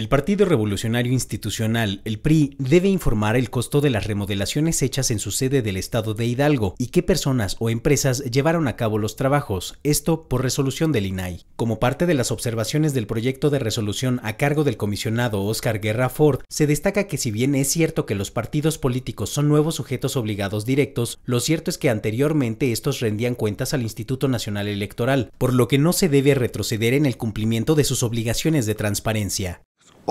El Partido Revolucionario Institucional, el PRI, debe informar el costo de las remodelaciones hechas en su sede del Estado de Hidalgo y qué personas o empresas llevaron a cabo los trabajos, esto por resolución del INAI. Como parte de las observaciones del proyecto de resolución a cargo del comisionado Oscar Guerra Ford, se destaca que si bien es cierto que los partidos políticos son nuevos sujetos obligados directos, lo cierto es que anteriormente estos rendían cuentas al Instituto Nacional Electoral, por lo que no se debe retroceder en el cumplimiento de sus obligaciones de transparencia.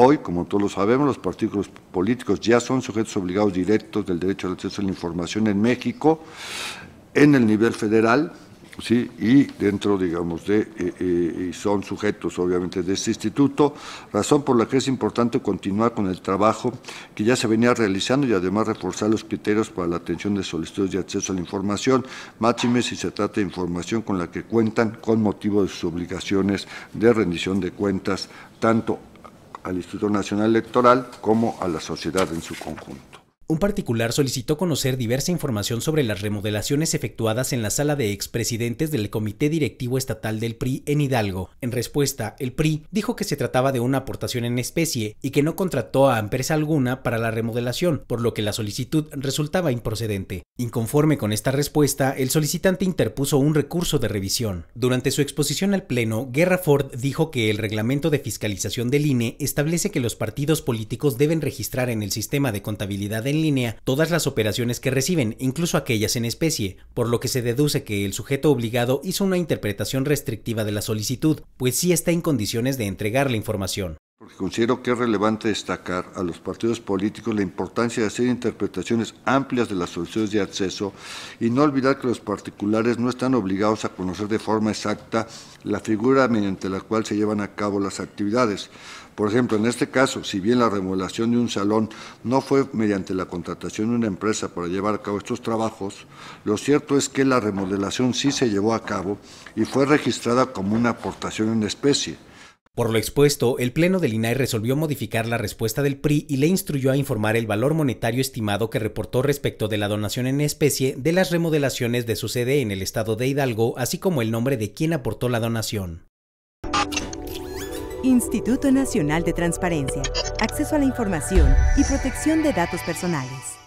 Hoy, como todos lo sabemos, los partidos políticos ya son sujetos obligados directos del derecho al acceso a la información en México, en el nivel federal, ¿sí? y dentro, digamos, de, eh, eh, son sujetos, obviamente, de este instituto, razón por la que es importante continuar con el trabajo que ya se venía realizando y además reforzar los criterios para la atención de solicitudes de acceso a la información, máxime si se trata de información con la que cuentan con motivo de sus obligaciones de rendición de cuentas, tanto al Instituto Nacional Electoral como a la sociedad en su conjunto. Un particular solicitó conocer diversa información sobre las remodelaciones efectuadas en la sala de expresidentes del Comité Directivo Estatal del PRI en Hidalgo. En respuesta, el PRI dijo que se trataba de una aportación en especie y que no contrató a empresa alguna para la remodelación, por lo que la solicitud resultaba improcedente. Inconforme con esta respuesta, el solicitante interpuso un recurso de revisión. Durante su exposición al Pleno, Guerra Ford dijo que el reglamento de fiscalización del INE establece que los partidos políticos deben registrar en el sistema de contabilidad del línea todas las operaciones que reciben, incluso aquellas en especie, por lo que se deduce que el sujeto obligado hizo una interpretación restrictiva de la solicitud, pues sí está en condiciones de entregar la información porque considero que es relevante destacar a los partidos políticos la importancia de hacer interpretaciones amplias de las soluciones de acceso y no olvidar que los particulares no están obligados a conocer de forma exacta la figura mediante la cual se llevan a cabo las actividades. Por ejemplo, en este caso, si bien la remodelación de un salón no fue mediante la contratación de una empresa para llevar a cabo estos trabajos, lo cierto es que la remodelación sí se llevó a cabo y fue registrada como una aportación en especie por lo expuesto, el Pleno del INAI resolvió modificar la respuesta del PRI y le instruyó a informar el valor monetario estimado que reportó respecto de la donación en especie de las remodelaciones de su sede en el estado de Hidalgo, así como el nombre de quien aportó la donación. Instituto Nacional de Transparencia, Acceso a la Información y Protección de Datos Personales.